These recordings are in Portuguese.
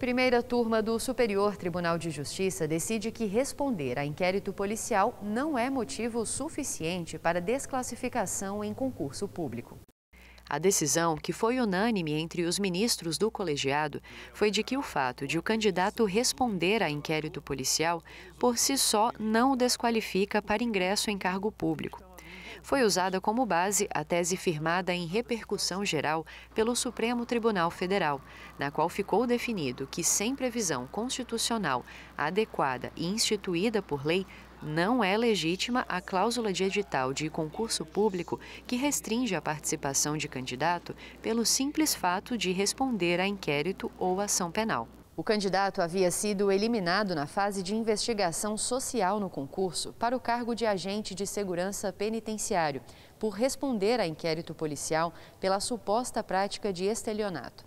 Primeira turma do Superior Tribunal de Justiça decide que responder a inquérito policial não é motivo suficiente para desclassificação em concurso público. A decisão, que foi unânime entre os ministros do colegiado, foi de que o fato de o candidato responder a inquérito policial por si só não o desqualifica para ingresso em cargo público foi usada como base a tese firmada em repercussão geral pelo Supremo Tribunal Federal, na qual ficou definido que, sem previsão constitucional adequada e instituída por lei, não é legítima a cláusula de edital de concurso público que restringe a participação de candidato pelo simples fato de responder a inquérito ou ação penal. O candidato havia sido eliminado na fase de investigação social no concurso para o cargo de agente de segurança penitenciário, por responder a inquérito policial pela suposta prática de estelionato.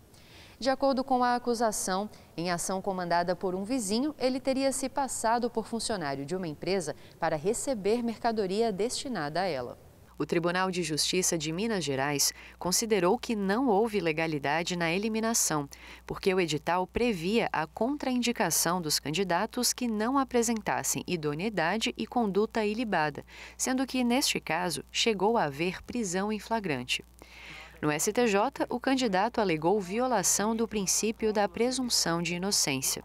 De acordo com a acusação, em ação comandada por um vizinho, ele teria se passado por funcionário de uma empresa para receber mercadoria destinada a ela o Tribunal de Justiça de Minas Gerais considerou que não houve legalidade na eliminação, porque o edital previa a contraindicação dos candidatos que não apresentassem idoneidade e conduta ilibada, sendo que, neste caso, chegou a haver prisão em flagrante. No STJ, o candidato alegou violação do princípio da presunção de inocência.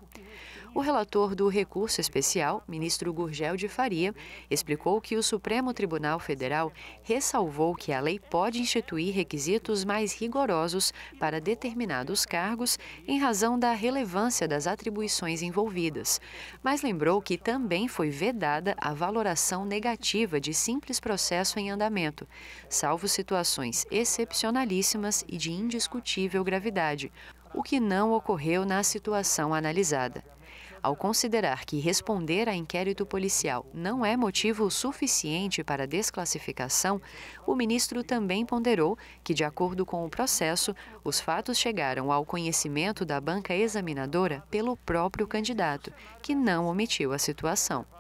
O relator do recurso especial, ministro Gurgel de Faria, explicou que o Supremo Tribunal Federal ressalvou que a lei pode instituir requisitos mais rigorosos para determinados cargos em razão da relevância das atribuições envolvidas, mas lembrou que também foi vedada a valoração negativa de simples processo em andamento, salvo situações excepcionalíssimas e de indiscutível gravidade, o que não ocorreu na situação analisada ao considerar que responder a inquérito policial não é motivo suficiente para desclassificação, o ministro também ponderou que, de acordo com o processo, os fatos chegaram ao conhecimento da banca examinadora pelo próprio candidato, que não omitiu a situação.